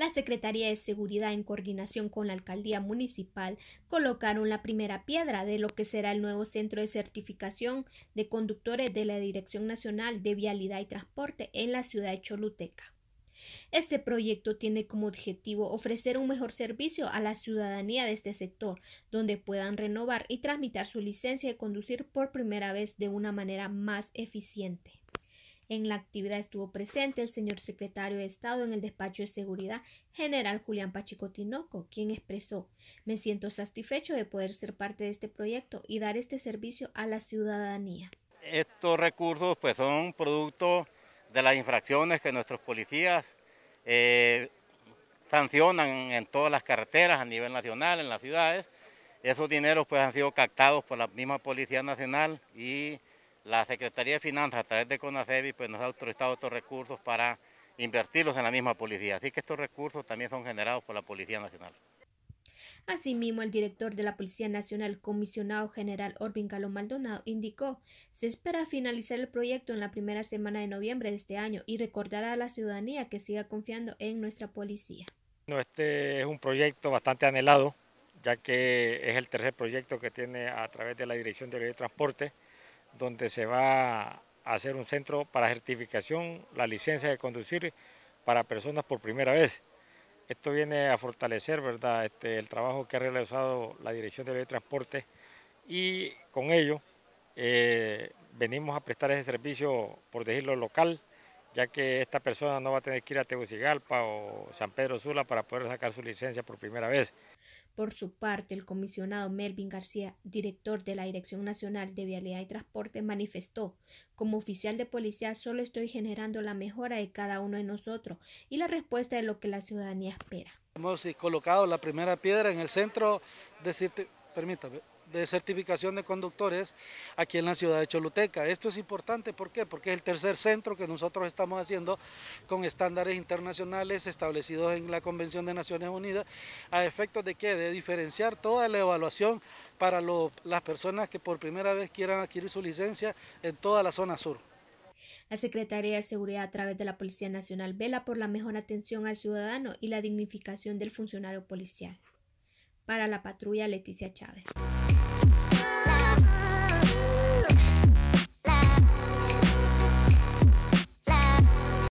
La Secretaría de Seguridad, en coordinación con la Alcaldía Municipal, colocaron la primera piedra de lo que será el nuevo Centro de Certificación de Conductores de la Dirección Nacional de Vialidad y Transporte en la ciudad de Choluteca. Este proyecto tiene como objetivo ofrecer un mejor servicio a la ciudadanía de este sector, donde puedan renovar y tramitar su licencia de conducir por primera vez de una manera más eficiente. En la actividad estuvo presente el señor secretario de Estado en el despacho de seguridad, general Julián Pachico Tinoco, quien expresó Me siento satisfecho de poder ser parte de este proyecto y dar este servicio a la ciudadanía. Estos recursos pues son producto de las infracciones que nuestros policías eh, sancionan en todas las carreteras a nivel nacional, en las ciudades. Esos dineros pues han sido captados por la misma Policía Nacional y la Secretaría de Finanzas, a través de CONACEBI, pues nos ha autorizado estos recursos para invertirlos en la misma policía. Así que estos recursos también son generados por la Policía Nacional. Asimismo, el director de la Policía Nacional, comisionado general Orvin Galo Maldonado, indicó, se espera finalizar el proyecto en la primera semana de noviembre de este año y recordará a la ciudadanía que siga confiando en nuestra policía. Este es un proyecto bastante anhelado, ya que es el tercer proyecto que tiene a través de la Dirección de Transporte donde se va a hacer un centro para certificación, la licencia de conducir para personas por primera vez. Esto viene a fortalecer ¿verdad? Este, el trabajo que ha realizado la Dirección de Transporte y con ello eh, venimos a prestar ese servicio, por decirlo, local ya que esta persona no va a tener que ir a Tegucigalpa o San Pedro Sula para poder sacar su licencia por primera vez. Por su parte, el comisionado Melvin García, director de la Dirección Nacional de Vialidad y Transporte, manifestó, como oficial de policía solo estoy generando la mejora de cada uno de nosotros y la respuesta de lo que la ciudadanía espera. Hemos colocado la primera piedra en el centro, decirte, permítame, de certificación de conductores aquí en la ciudad de Choluteca. Esto es importante, ¿por qué? Porque es el tercer centro que nosotros estamos haciendo con estándares internacionales establecidos en la Convención de Naciones Unidas, a efectos de que de diferenciar toda la evaluación para las personas que por primera vez quieran adquirir su licencia en toda la zona sur. La Secretaría de Seguridad a través de la Policía Nacional vela por la mejor atención al ciudadano y la dignificación del funcionario policial. Para la patrulla Leticia Chávez.